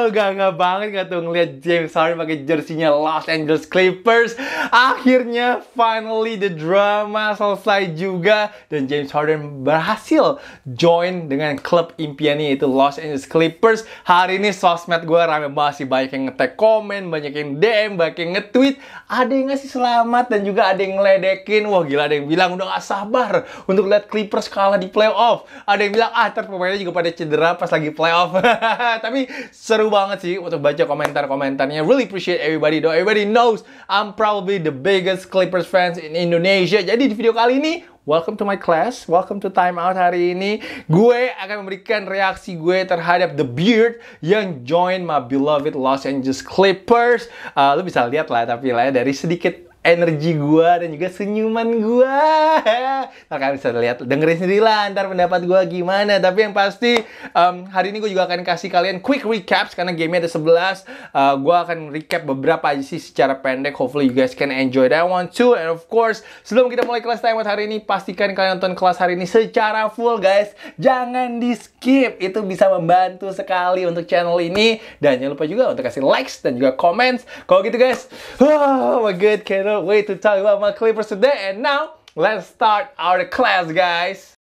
Aduh, gangga banget gak tuh ngeliat James Harden pakai jersinya Los Angeles Clippers. Akhirnya, finally the drama selesai juga. Dan James Harden berhasil join dengan klub impiannya yaitu Los Angeles Clippers. Hari ini sosmed gue rame banget sih. Banyak yang ngetek komen, banyak yang DM, banyak yang ngetweet. Ada yang ngasih selamat dan juga ada yang ngeledekin. Wah gila, ada yang bilang udah gak sabar untuk lihat Clippers kalah di playoff. Ada yang bilang, ah terpemainnya juga pada cedera pas lagi playoff. Tapi seru banget sih untuk baca komentar-komentarnya. Really appreciate everybody though. Everybody knows I'm probably the biggest Clippers fans in Indonesia. Jadi di video kali ini, welcome to my class, welcome to time out hari ini. Gue akan memberikan reaksi gue terhadap The Beard yang join my beloved Los Angeles Clippers. Uh, lu bisa lihat lah tapi lah dari sedikit energi gua dan juga senyuman gua. Nah, kalian bisa lihat dengerin sendiri lah ntar pendapat gua gimana. Tapi yang pasti um, hari ini gua juga akan kasih kalian quick recap karena gamenya ada 11. Uh, eh, gua akan recap beberapa aja sih secara pendek. Hopefully you guys can enjoy that one too. And of course, sebelum kita mulai kelas time hari ini, pastikan kalian nonton kelas hari ini secara full guys. Jangan di skip. Itu bisa membantu sekali untuk channel ini. Dan jangan lupa juga untuk kasih likes dan juga comments. Kalau gitu guys, oh my god, cannot cannot wait to talk about my Clippers today. And now, let's start our class, guys.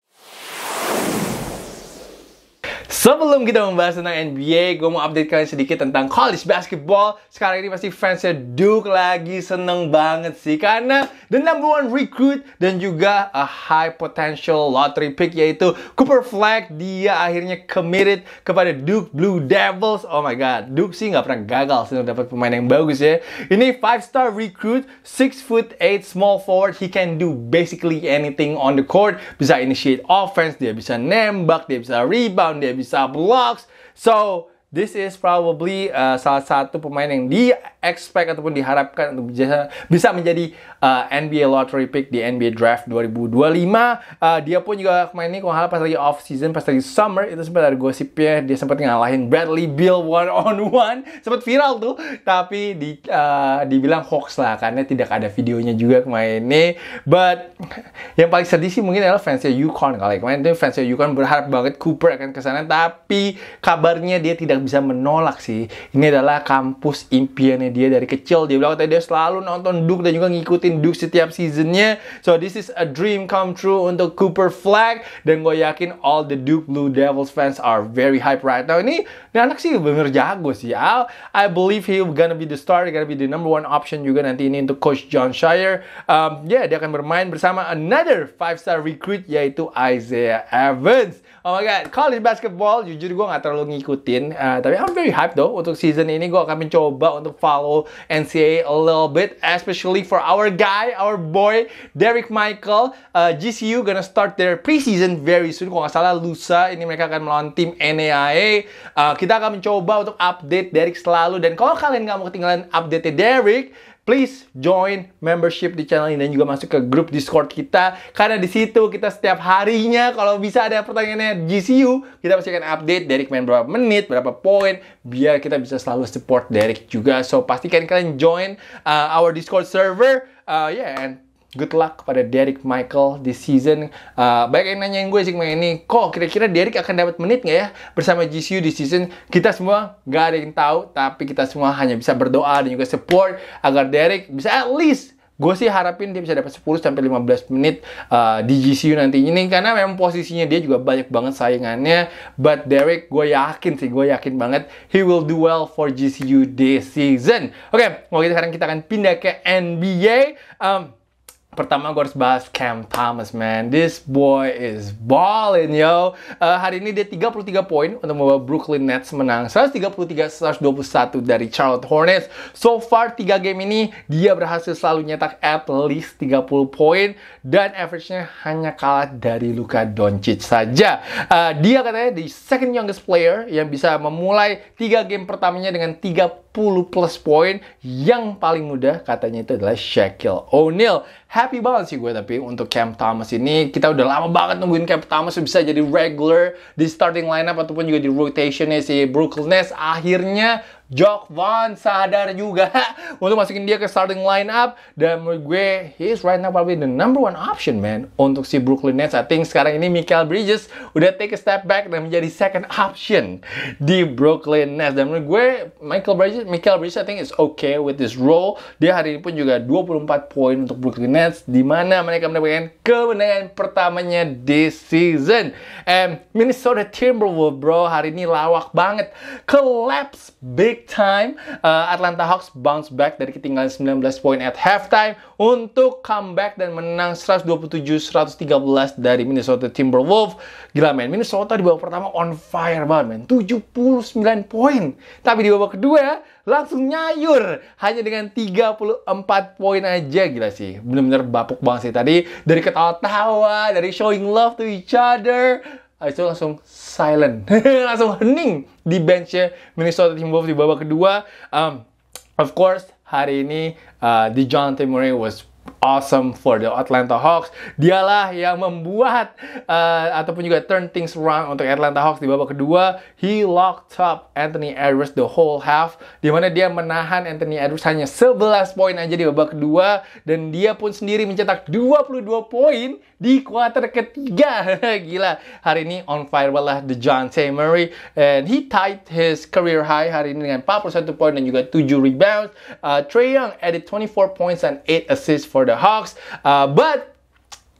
Sebelum kita membahas tentang NBA, gue mau update kalian sedikit tentang college basketball. Sekarang ini pasti fansnya Duke lagi seneng banget sih karena the number one recruit dan juga a high potential lottery pick yaitu Cooper Flag. Dia akhirnya committed kepada Duke Blue Devils. Oh my god, Duke sih nggak pernah gagal sih dapat pemain yang bagus ya. Ini five star recruit, six foot eight small forward. He can do basically anything on the court. Bisa initiate offense, dia bisa nembak, dia bisa rebound, dia if you blocks. So This is probably uh, salah satu pemain yang di expect ataupun diharapkan untuk bisa, menjadi uh, NBA lottery pick di NBA draft 2025. Uh, dia pun juga kemarin ini kalau hal pas lagi off season, pas lagi summer itu sempat ada gosipnya dia sempat ngalahin Bradley Bill one on one, sempat viral tuh, tapi di uh, dibilang hoax lah karena tidak ada videonya juga kemarin ini. But yang paling sedih sih mungkin adalah fansnya UConn kali. Kemarin itu fansnya UConn berharap banget Cooper akan kesana, tapi kabarnya dia tidak yang bisa menolak sih. Ini adalah kampus impiannya dia dari kecil. Dia bilang katanya dia selalu nonton Duke dan juga ngikutin Duke setiap seasonnya. So this is a dream come true untuk Cooper Flag. Dan gue yakin all the Duke Blue Devils fans are very hype right now. Ini, ini anak sih bener jago sih. I, I believe he gonna be the star, gonna be the number one option juga nanti ini untuk Coach John Shire. Um, ya, yeah, dia akan bermain bersama another five star recruit yaitu Isaiah Evans. Oh my god, college basketball jujur gue gak terlalu ngikutin. Uh, Eh, tapi I'm very hyped though untuk season ini gue akan mencoba untuk follow NCA a little bit, especially for our guy, our boy Derek Michael. Uh, eh, GCU gonna start their preseason very soon. Kalau nggak salah lusa ini mereka akan melawan tim NAIA. Uh, eh, kita akan mencoba untuk update Derek selalu dan kalau kalian nggak mau ketinggalan update Derek please join membership di channel ini dan juga masuk ke grup Discord kita karena di situ kita setiap harinya kalau bisa ada pertanyaannya GCU kita pasti akan update Derek main berapa menit berapa poin biar kita bisa selalu support Derek juga so pastikan kalian join uh, our Discord server uh, yeah and good luck kepada Derek Michael di season. Uh, banyak yang nanyain gue sih main ini, kok kira-kira Derek akan dapat menit nggak ya bersama GCU di season? Kita semua nggak ada yang tahu, tapi kita semua hanya bisa berdoa dan juga support agar Derek bisa at least Gue sih harapin dia bisa dapat 10 sampai 15 menit uh, di GCU nanti ini karena memang posisinya dia juga banyak banget saingannya. But Derek gue yakin sih, gue yakin banget he will do well for GCU this season. Oke, okay, mau kita gitu sekarang kita akan pindah ke NBA. Um, Pertama gue harus bahas Cam Thomas, man. This boy is balling yo. Uh, hari ini dia 33 poin untuk membawa Brooklyn Nets menang 133-121 dari Charlotte Hornets. So far, 3 game ini dia berhasil selalu nyetak at least 30 poin dan average-nya hanya kalah dari Luka Doncic saja. Uh, dia katanya the second youngest player yang bisa memulai 3 game pertamanya dengan 30 plus poin yang paling mudah katanya itu adalah Shaquille O'Neal. Happy banget sih gue tapi untuk Cam Thomas ini kita udah lama banget nungguin Cam Thomas bisa jadi regular di starting lineup ataupun juga di rotationnya si Brooklyn Nets. Akhirnya Vaughn sadar juga untuk masukin dia ke starting lineup dan menurut gue he's right now probably the number one option man untuk si Brooklyn Nets. I think sekarang ini Michael Bridges udah take a step back dan menjadi second option di Brooklyn Nets dan menurut gue Michael Bridges Michael Bridges I think is okay with this role. Dia hari ini pun juga 24 poin untuk Brooklyn Nets di mana mereka mendapatkan kemenangan pertamanya di season. And Minnesota Timberwolves bro hari ini lawak banget. Collapse big big time. Uh, Atlanta Hawks bounce back dari ketinggalan 19 poin at halftime untuk comeback dan menang 127-113 dari Minnesota Timberwolves. Gila men, Minnesota di babak pertama on fire banget men. 79 poin. Tapi di babak kedua langsung nyayur hanya dengan 34 poin aja gila sih. Bener-bener bapuk banget sih tadi dari ketawa-tawa, dari showing love to each other. Habis itu langsung silent, langsung hening di benchnya Minnesota Timberwolves di babak kedua. Um, of course, hari ini uh, T. Murray was awesome for the Atlanta Hawks. Dialah yang membuat uh, ataupun juga turn things around untuk Atlanta Hawks di babak kedua. He locked up Anthony Edwards the whole half, di mana dia menahan Anthony Edwards hanya 11 poin aja di babak kedua dan dia pun sendiri mencetak 22 poin di kuarter ketiga. Gila, hari ini on fire lah The John T. Murray. And he tied his career high hari ini dengan 41 poin dan juga 7 rebounds. Uh, Trey Young added 24 points and 8 assists for the Hawks. Uh, but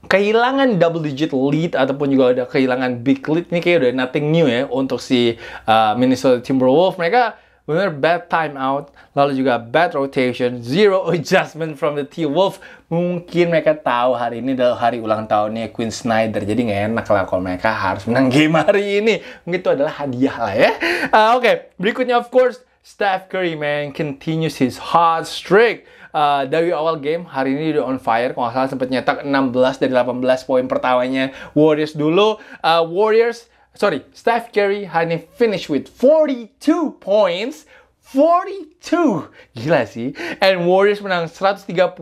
kehilangan double digit lead ataupun juga ada kehilangan big lead ini kayak udah nothing new ya untuk si uh, Minnesota Timberwolves mereka benar bad timeout, lalu juga bad rotation, zero adjustment from the T-Wolf. Mungkin mereka tahu hari ini adalah hari ulang tahunnya Queen Snyder, jadi nggak enak lah kalau mereka harus menang game hari ini. Mungkin itu adalah hadiah lah ya. Uh, Oke, okay. berikutnya of course, Steph Curry man continues his hot streak. Uh, dari awal game hari ini udah on fire kalau nggak salah sempat nyetak 16 dari 18 poin pertamanya Warriors dulu uh, Warriors sorry, Steph Curry hanya finish with 42 points 42. Gila sih. And Warriors menang 130-102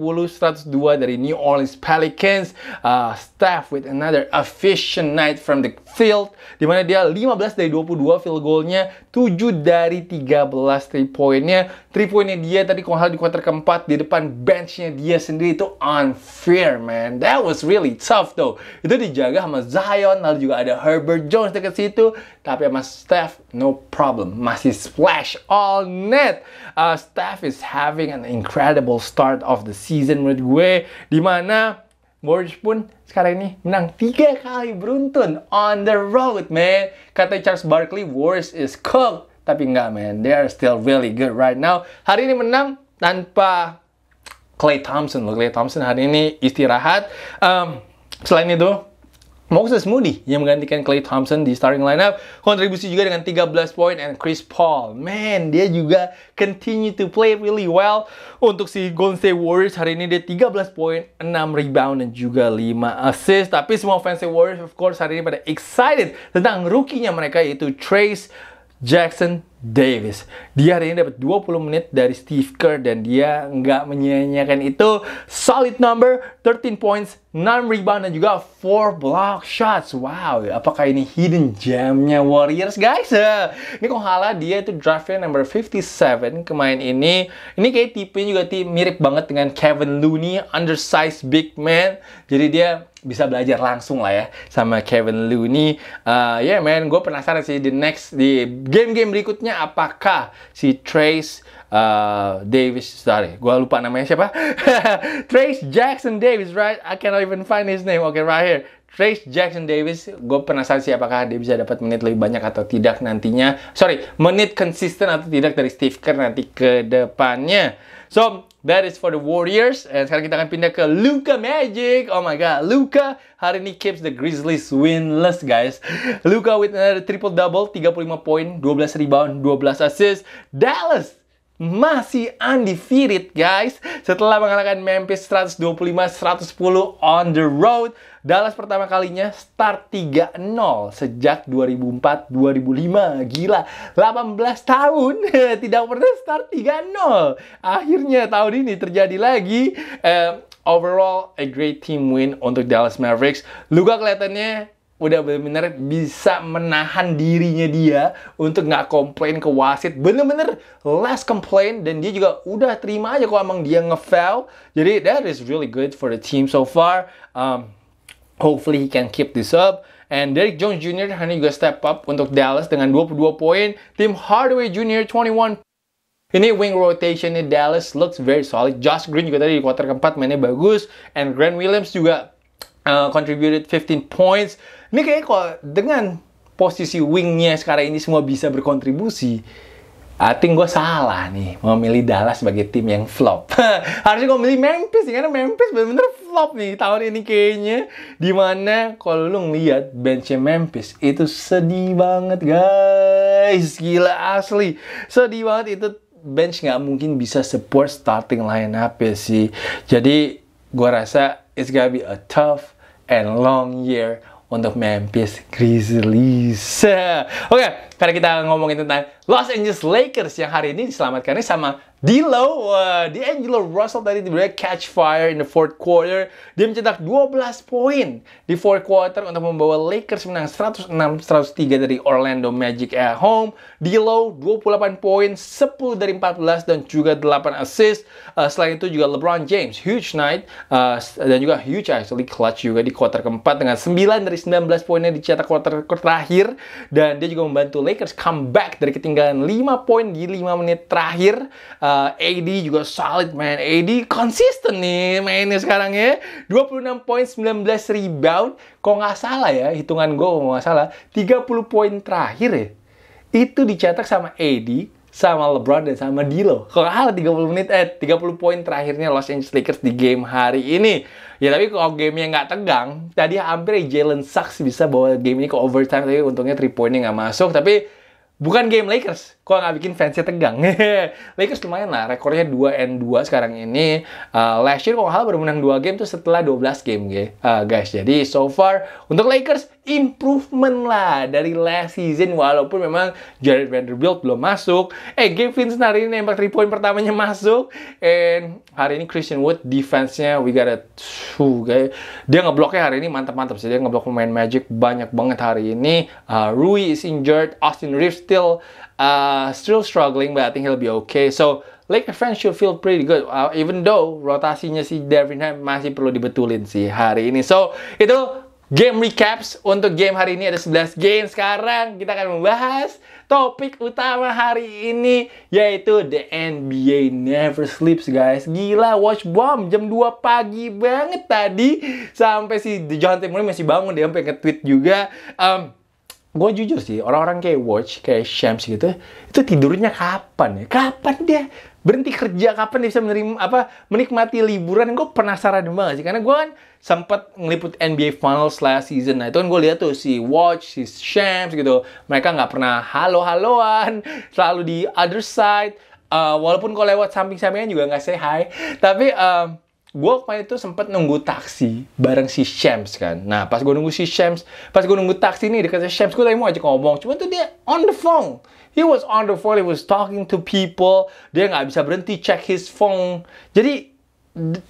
dari New Orleans Pelicans. Uh, Steph with another efficient night from the field. Dimana dia 15 dari 22 field goalnya, 7 dari 13 3 poinnya. 3 poinnya dia tadi kalau di kuarter keempat di depan benchnya dia sendiri itu unfair man. That was really tough though. Itu dijaga sama Zion lalu juga ada Herbert Jones dekat situ. Tapi sama Steph no problem. Masih splash all net. Uh, Steph is having an incredible start of the season menurut gue. Dimana Warriors pun sekarang ini menang tiga kali beruntun on the road, man. Kata Charles Barkley, Warriors is cooked. Tapi enggak, man. They are still really good right now. Hari ini menang tanpa Clay Thompson. Loh, Clay Thompson hari ini istirahat. Um, selain itu, Moses Moody yang menggantikan Clay Thompson di starting lineup, kontribusi juga dengan 13 poin and Chris Paul. Man, dia juga continue to play really well untuk si Golden State Warriors hari ini dia 13 poin, 6 rebound dan juga 5 assist. Tapi semua fans Warriors of course hari ini pada excited tentang rukinya mereka yaitu Trace Jackson Davis. Dia hari ini dapat 20 menit dari Steve Kerr dan dia nggak menyanyikan itu. Solid number, 13 points, enam rebound, dan juga 4 block shots. Wow, apakah ini hidden gemnya Warriors, guys? Eh, ini kok halah dia itu draftnya number 57 kemarin ini. Ini kayak tipenya juga tipe mirip banget dengan Kevin Looney, undersized big man. Jadi dia bisa belajar langsung lah ya sama Kevin Looney. Uh, ya yeah, man, gue penasaran sih di next di game-game berikutnya apakah si Trace uh, Davis, sorry, gue lupa namanya siapa? Trace Jackson Davis, right? I cannot even find his name. Okay, right here. Trace Jackson Davis, gue penasaran sih apakah dia bisa dapat menit lebih banyak atau tidak nantinya. Sorry, menit konsisten atau tidak dari Steve Kerr nanti ke depannya. So, that is for the Warriors. And sekarang kita akan pindah ke Luka Magic. Oh my God, Luka hari ini keeps the Grizzlies winless, guys. Luka with another triple-double, 35 poin, 12 rebound, 12 assist. Dallas masih undefeated guys setelah mengalahkan Memphis 125-110 on the road Dallas pertama kalinya start 3-0 sejak 2004-2005. Gila, 18 tahun tidak pernah start 3-0. Akhirnya tahun ini terjadi lagi. Uh, overall, a great team win untuk Dallas Mavericks. Luka kelihatannya udah bener-bener bisa menahan dirinya dia untuk nggak komplain ke wasit bener-bener less complain dan dia juga udah terima aja kalau emang dia ngefail jadi that is really good for the team so far um, Hopefully he can keep this up. And Derek Jones Jr. hanya juga step up untuk Dallas dengan 22 poin. Tim Hardaway Jr. 21 ini wing rotation di Dallas looks very solid. Josh Green juga tadi di kuarter keempat mainnya bagus. And Grant Williams juga uh, contributed 15 points. Ini kayaknya kalau dengan posisi wingnya sekarang ini semua bisa berkontribusi I think gue salah nih memilih Dallas sebagai tim yang flop. Harusnya gue milih Memphis karena Memphis bener-bener flop nih tahun ini kayaknya. Dimana kalau lu ngeliat benchnya Memphis itu sedih banget guys. Gila asli. Sedih banget itu bench nggak mungkin bisa support starting line up ya sih. Jadi gue rasa it's gonna be a tough and long year untuk Memphis Grizzlies. Oke, okay, karena kita ngomongin tentang Los Angeles Lakers yang hari ini diselamatkannya sama D'Lo, uh, D'Angelo Russell tadi diberi catch fire in the fourth quarter. Dia mencetak 12 poin di fourth quarter untuk membawa Lakers menang 106-103 dari Orlando Magic at home. D'Lo 28 poin, 10 dari 14 dan juga 8 assist. Uh, selain itu juga LeBron James, huge night uh, dan juga huge actually clutch juga di quarter keempat dengan 9 dari 19 poinnya dicetak quarter terakhir dan dia juga membantu Lakers comeback dari ketinggalan ketinggalan 5 poin di 5 menit terakhir. Uh, eh, AD juga solid man. AD konsisten nih mainnya sekarang ya. 26 poin, 19 rebound. Kok nggak salah ya, hitungan gue kok nggak salah. 30 poin terakhir ya. Itu dicetak sama AD sama LeBron dan sama Dilo. Kalau hal 30 menit eh 30 poin terakhirnya Los Angeles Lakers di game hari ini. Ya tapi kalau gamenya nggak tegang, tadi hampir Jalen Sachs bisa bawa game ini ke overtime tapi untungnya 3 poinnya nggak masuk. Tapi Bukan game Lakers, kok nggak bikin fansnya tegang. Lakers lumayan lah, rekornya 2 and 2 sekarang ini. Uh, last year kok hal bermenang baru 2 game tuh setelah 12 game, uh, guys. Jadi so far untuk Lakers improvement lah dari last season walaupun memang Jared Vanderbilt belum masuk. Eh Vincent hari ini nembak 3 point pertamanya masuk and hari ini Christian Wood defense-nya we got a two guys. Dia ngebloknya hari ini mantap-mantap sih. Dia ngeblok pemain Magic banyak banget hari ini. Uh, Rui is injured, Austin Reeves still uh, still struggling but I think he'll be okay. So Lakers fans should feel pretty good. Uh, even though rotasinya si Devin Ham masih perlu dibetulin sih hari ini. So itu game recaps untuk game hari ini ada 11 game. Sekarang kita akan membahas topik utama hari ini yaitu the NBA never sleeps guys. Gila watch bomb jam 2 pagi banget tadi sampai si John Timur masih bangun dia sampai nge-tweet juga um, gue jujur sih orang-orang kayak watch kayak Shams gitu itu tidurnya kapan ya kapan dia berhenti kerja kapan dia bisa menerima apa menikmati liburan gue penasaran banget sih karena gue kan sempat ngeliput NBA Finals last season nah itu kan gue lihat tuh si Watch si Shams gitu mereka nggak pernah halo haloan selalu di other side uh, walaupun kalau lewat samping sampingan juga nggak say hi tapi uh, gue kemarin itu sempat nunggu taksi bareng si Shams kan. Nah, pas gue nunggu si Shams, pas gue nunggu taksi nih dekat si Shams, gue tadi mau aja ngomong. Cuma tuh dia on the phone. He was on the phone, he was talking to people. Dia nggak bisa berhenti check his phone. Jadi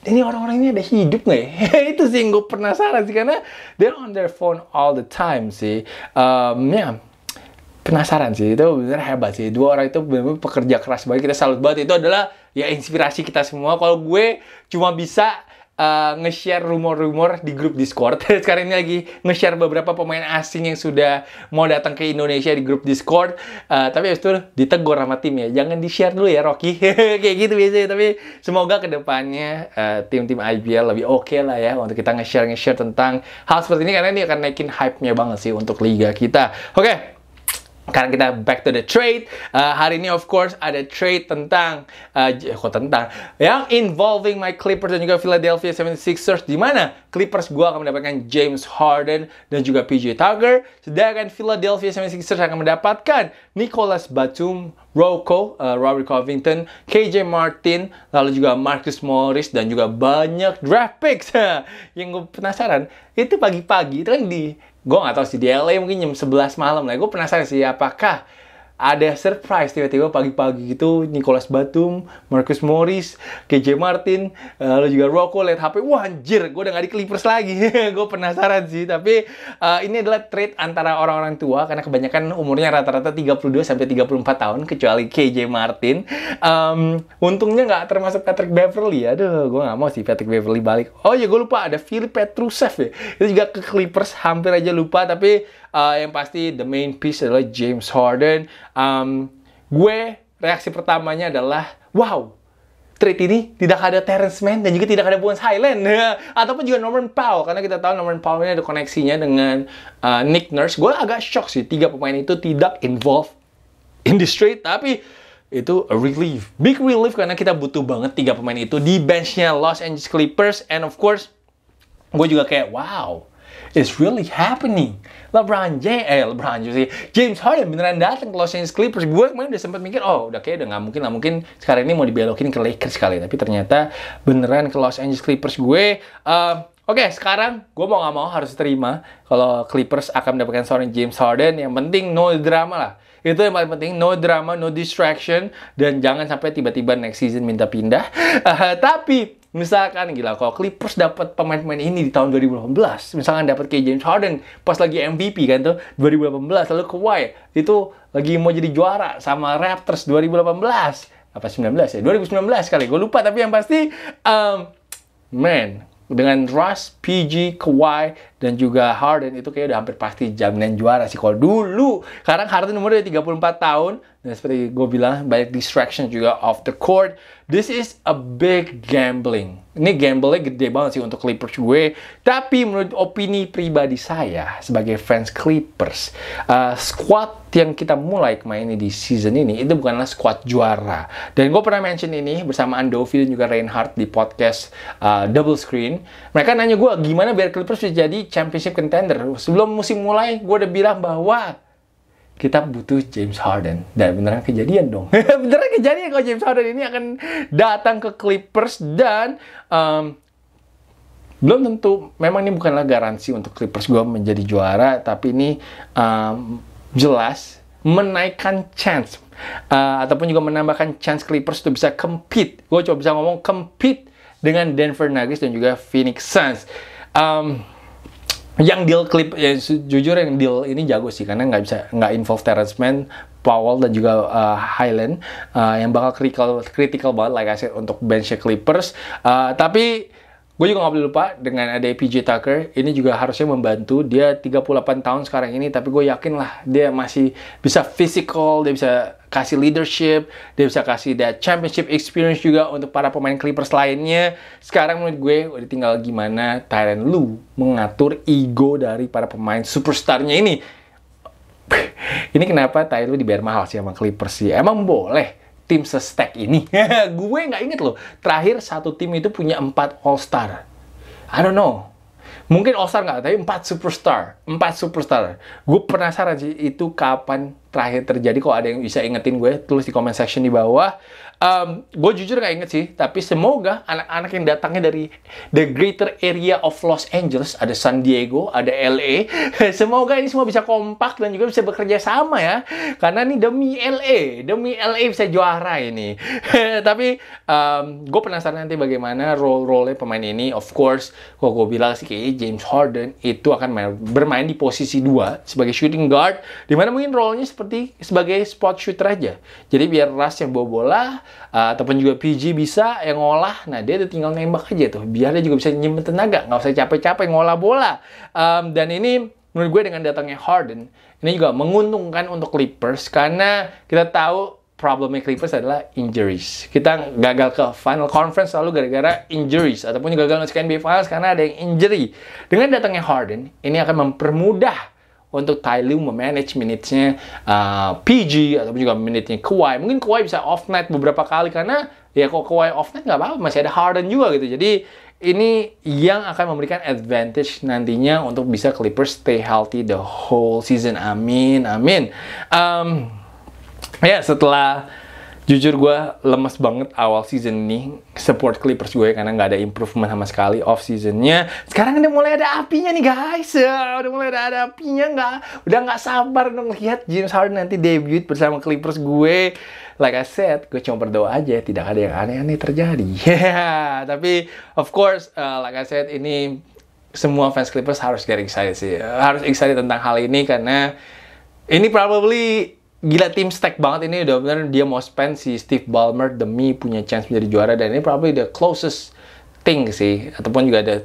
ini orang-orang ini ada hidup nggak ya? Itu sih yang gue penasaran sih karena they're on their phone all the time sih. Um, ya, yeah. penasaran sih itu benar hebat sih dua orang itu benar-benar pekerja keras banget kita salut banget itu adalah ya inspirasi kita semua kalau gue cuma bisa uh, nge-share rumor-rumor di grup Discord. Sekarang ini lagi nge-share beberapa pemain asing yang sudah mau datang ke Indonesia di grup Discord. Uh, tapi abis itu ditegur sama tim ya. Jangan di-share dulu ya Rocky. Kayak gitu biasanya. Tapi semoga kedepannya uh, eh, tim-tim IBL lebih oke okay lah ya untuk kita nge-share nge-share tentang hal seperti ini karena ini akan naikin hype-nya banget sih untuk liga kita. Oke. Okay. Karena kita back to the trade. Uh, hari ini of course ada trade tentang uh, kok tentang yang involving my Clippers dan juga Philadelphia 76ers di mana Clippers gua akan mendapatkan James Harden dan juga PJ Tucker, sedangkan Philadelphia 76ers akan mendapatkan Nicholas Batum, Rocco, uh, eh, Robert Covington, KJ Martin, lalu juga Marcus Morris dan juga banyak draft picks. yang gue penasaran itu pagi-pagi itu kan di gue nggak tahu sih di LA mungkin jam 11 malam lah gue penasaran sih apakah ada surprise tiba-tiba pagi-pagi gitu Nicholas Batum, Marcus Morris, KJ Martin, eh, lalu juga Rocco lihat HP, wah anjir, gue udah gak di Clippers lagi. gue penasaran sih, tapi uh, ini adalah trade antara orang-orang tua karena kebanyakan umurnya rata-rata 32 sampai 34 tahun kecuali KJ Martin. Um, untungnya nggak termasuk Patrick Beverly. ya. Aduh, gue nggak mau sih Patrick Beverly balik. Oh ya gue lupa ada Philip Petrusev ya. Itu juga ke Clippers hampir aja lupa tapi uh, yang pasti the main piece adalah James Harden. Um, gue reaksi pertamanya adalah wow trade ini tidak ada Terence Mann dan juga tidak ada Bones Highland ataupun juga Norman Powell karena kita tahu Norman Powell ini ada koneksinya dengan uh, Nick Nurse gue agak shock sih tiga pemain itu tidak involved in this trade tapi itu a relief big relief karena kita butuh banget tiga pemain itu di benchnya Los Angeles Clippers and of course gue juga kayak wow is really happening. LeBron James, eh LeBron James sih, iya. James Harden beneran datang ke Los Angeles Clippers. Gue kemarin udah sempet mikir, oh udah kayak udah nggak mungkin, lah, mungkin sekarang ini mau dibelokin ke Lakers kali. Tapi ternyata beneran ke Los Angeles Clippers gue. Uh, Oke, okay, sekarang gue mau nggak mau harus terima kalau Clippers akan mendapatkan seorang James Harden. Yang penting no drama lah. Itu yang paling penting, no drama, no distraction, dan jangan sampai tiba-tiba next season minta pindah. Uh, tapi Misalkan gila kalau Clippers dapat pemain-pemain ini di tahun 2018, misalkan dapat kayak James Harden pas lagi MVP kan tuh 2018, lalu Kawhi itu lagi mau jadi juara sama Raptors 2018 apa 19 ya 2019 kali gue lupa tapi yang pasti um, man dengan Russ, PG, Kawhi, dan juga Harden itu kayak udah hampir pasti jaminan juara sih kalau dulu. Sekarang Harden umurnya 34 tahun, dan seperti gue bilang, banyak distraction juga off the court. This is a big gambling. Ini gambling gede banget sih untuk Clippers gue. Tapi menurut opini pribadi saya sebagai fans Clippers, uh, squad yang kita mulai main di season ini itu bukanlah squad juara. Dan gue pernah mention ini bersama Andovi dan juga Reinhardt di podcast uh, Double Screen. Mereka nanya gue gimana biar Clippers bisa jadi championship contender. Sebelum musim mulai, gue udah bilang bahwa kita butuh James Harden dan beneran kejadian dong beneran kejadian kalau James Harden ini akan datang ke Clippers dan um, belum tentu memang ini bukanlah garansi untuk Clippers gue menjadi juara tapi ini um, jelas menaikkan chance uh, ataupun juga menambahkan chance Clippers untuk bisa compete gue coba bisa ngomong compete dengan Denver Nuggets dan juga Phoenix Suns um, yang deal clip ya jujur yang deal ini jago sih karena nggak bisa nggak involve Terrence Mann, Powell dan juga uh, Highland uh, yang bakal critical critical banget like I said untuk bench Clippers. Uh, tapi Gue juga gak boleh lupa dengan ada PJ Tucker, ini juga harusnya membantu. Dia 38 tahun sekarang ini, tapi gue yakin lah dia masih bisa physical, dia bisa kasih leadership, dia bisa kasih that championship experience juga untuk para pemain Clippers lainnya. Sekarang menurut gue udah tinggal gimana Tyron Lu mengatur ego dari para pemain superstarnya ini. ini kenapa Tyron Lu dibayar mahal sih sama Clippers sih? Emang boleh tim se-stack ini? gue nggak inget loh. Terakhir satu tim itu punya empat All Star. I don't know mungkin all star nggak tapi empat superstar empat superstar gue penasaran sih itu kapan terakhir terjadi kok ada yang bisa ingetin gue tulis di comment section di bawah um, gue jujur gak inget sih, tapi semoga anak-anak yang datangnya dari the greater area of Los Angeles, ada San Diego, ada LA, semoga ini semua bisa kompak dan juga bisa bekerja sama ya, karena ini demi LA, demi LA bisa juara ini. tapi um, gue penasaran nanti bagaimana role-role pemain ini, of course, kok gue bilang sih kayaknya James Harden itu akan main, bermain di posisi dua sebagai shooting guard, dimana mungkin role-nya seperti sebagai spot shooter aja. Jadi biar Ras yang bawa bola, Eh, ataupun juga PG bisa yang ngolah nah dia tinggal nembak aja tuh biar dia juga bisa nyimpen tenaga nggak usah capek-capek ngolah bola um, dan ini menurut gue dengan datangnya Harden ini juga menguntungkan untuk Clippers karena kita tahu problemnya Clippers adalah injuries. Kita gagal ke final conference selalu gara-gara injuries ataupun gagal masuk NBA Finals karena ada yang injury. Dengan datangnya Harden, ini akan mempermudah untuk Tyloo memanage minutesnya uh, PG ataupun juga minutesnya Kawhi. Mungkin Kawhi bisa off night beberapa kali karena ya kok Kawhi off night nggak apa-apa masih ada Harden juga gitu. Jadi ini yang akan memberikan advantage nantinya untuk bisa Clippers stay healthy the whole season. Amin, amin. Um, ya yeah, setelah Jujur gue lemes banget awal season ini support Clippers gue karena nggak ada improvement sama sekali off seasonnya. Sekarang udah mulai ada apinya nih guys, uh, udah mulai ada, ada apinya nggak, udah nggak sabar dong lihat James Harden nanti debut bersama Clippers gue. Like I said, gue cuma berdoa aja tidak ada yang aneh-aneh terjadi. Yeah. Tapi of course, uh, like I said ini semua fans Clippers harus get excited sih, harus excited tentang hal ini karena ini probably gila tim stack banget ini udah benar dia mau spend si Steve Ballmer demi punya chance menjadi juara dan ini probably the closest thing sih ataupun juga ada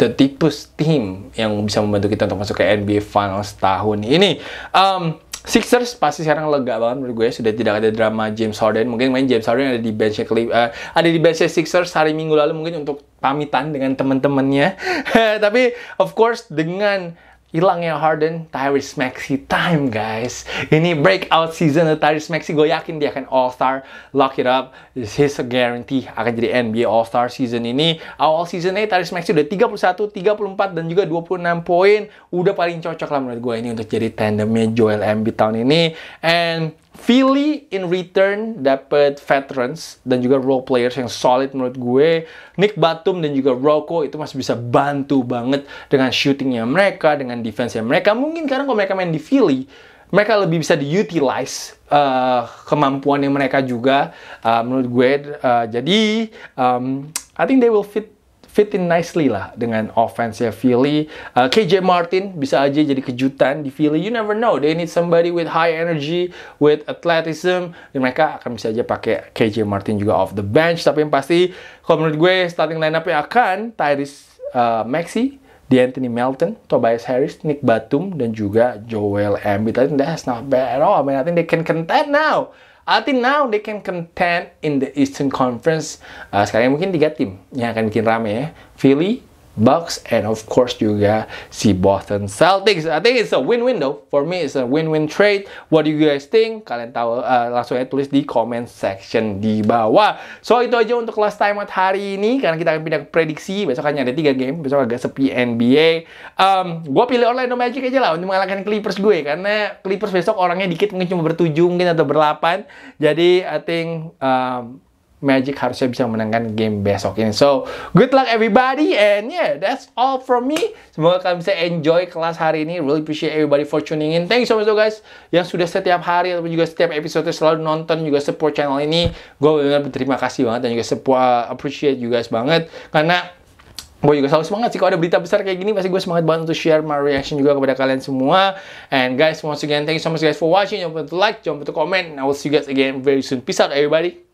the deepest tim yang bisa membantu kita untuk masuk ke NBA Finals tahun ini. Um, Sixers pasti sekarang lega banget menurut gue sudah tidak ada drama James Harden mungkin main James Harden ada di bench uh, eh, ada di bench Sixers hari Minggu lalu mungkin untuk pamitan dengan teman-temannya tapi of course dengan hilangnya Harden, Tyrese Maxey time guys. Ini breakout season Tyrese Maxey, gue yakin dia akan All Star. Lock it up, this is a guarantee akan jadi NBA All Star season ini. Awal seasonnya Tyrese Maxey udah 31, 34 dan juga 26 poin. Udah paling cocok lah menurut gue ini untuk jadi tandemnya Joel Embiid tahun ini. And Philly in return dapat veterans dan juga role players yang solid menurut gue. Nick Batum dan juga Rocco itu masih bisa bantu banget dengan shootingnya mereka, dengan defense-nya mereka. Mungkin karena kalau mereka main di Philly, mereka lebih bisa diutilize uh, eh, kemampuan yang mereka juga uh, menurut gue. Uh, jadi um, I think they will fit fit in nicely lah dengan offense ya Philly. Uh, KJ Martin bisa aja jadi kejutan di Philly. You never know. They need somebody with high energy, with athleticism. Dan mereka akan bisa aja pakai KJ Martin juga off the bench. Tapi yang pasti, kalau menurut gue starting lineup yang akan Tyrese uh, di D'Anthony Melton, Tobias Harris, Nick Batum, dan juga Joel Embiid. I think that's not bad at all. I mean, I think they can contend now think now, they can contend in the Eastern Conference. Uh, sekarang mungkin tiga tim yang akan bikin rame ya. Philly, Bucks and of course juga si Boston Celtics. I think it's a win-win though. For me it's a win-win trade. What do you guys think? Kalian tahu uh, langsung aja tulis di comment section di bawah. So itu aja untuk last time out hari ini karena kita akan pindah ke prediksi. Besok hanya ada 3 game. Besok agak sepi NBA. Um, gue pilih Orlando Magic aja lah untuk mengalahkan Clippers gue karena Clippers besok orangnya dikit mungkin cuma bertujuh mungkin atau berlapan. Jadi I think um, Magic harusnya bisa menangkan game besok ini. So, good luck everybody and yeah, that's all from me. Semoga kalian bisa enjoy kelas hari ini. Really appreciate everybody for tuning in. Thank you so much though guys yang sudah setiap hari ataupun juga setiap episode selalu nonton juga support channel ini. Gue benar benar berterima kasih banget dan juga support uh, appreciate you guys banget karena gue juga selalu semangat sih kalau ada berita besar kayak gini pasti gue semangat banget untuk share my reaction juga kepada kalian semua and guys once again thank you so much guys for watching jangan lupa to like jangan lupa to comment and I will see you guys again very soon peace out everybody